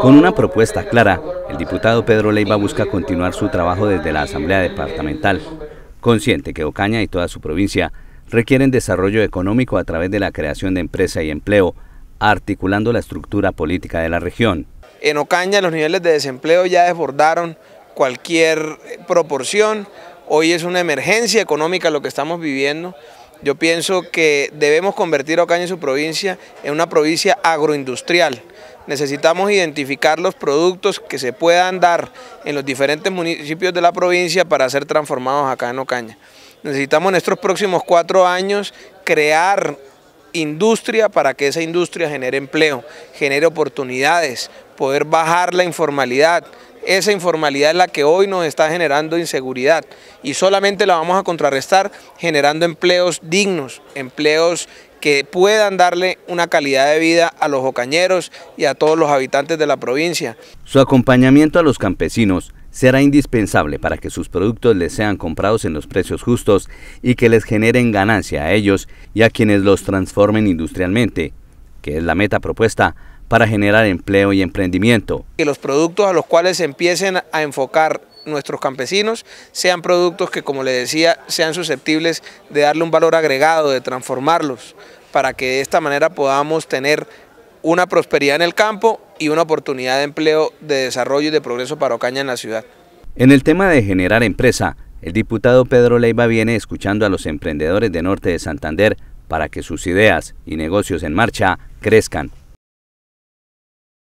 Con una propuesta clara, el diputado Pedro Leiva busca continuar su trabajo desde la Asamblea Departamental, consciente que Ocaña y toda su provincia requieren desarrollo económico a través de la creación de empresa y empleo, articulando la estructura política de la región. En Ocaña los niveles de desempleo ya desbordaron cualquier proporción, hoy es una emergencia económica lo que estamos viviendo, yo pienso que debemos convertir Ocaña y su provincia en una provincia agroindustrial. Necesitamos identificar los productos que se puedan dar en los diferentes municipios de la provincia para ser transformados acá en Ocaña. Necesitamos en estos próximos cuatro años crear industria para que esa industria genere empleo, genere oportunidades, poder bajar la informalidad, esa informalidad es la que hoy nos está generando inseguridad y solamente la vamos a contrarrestar generando empleos dignos, empleos que puedan darle una calidad de vida a los ocañeros y a todos los habitantes de la provincia. Su acompañamiento a los campesinos será indispensable para que sus productos les sean comprados en los precios justos y que les generen ganancia a ellos y a quienes los transformen industrialmente, que es la meta propuesta para generar empleo y emprendimiento. Que los productos a los cuales se empiecen a enfocar nuestros campesinos sean productos que, como le decía, sean susceptibles de darle un valor agregado, de transformarlos, para que de esta manera podamos tener una prosperidad en el campo y una oportunidad de empleo, de desarrollo y de progreso para Ocaña en la ciudad. En el tema de generar empresa, el diputado Pedro Leiva viene escuchando a los emprendedores de Norte de Santander para que sus ideas y negocios en marcha crezcan.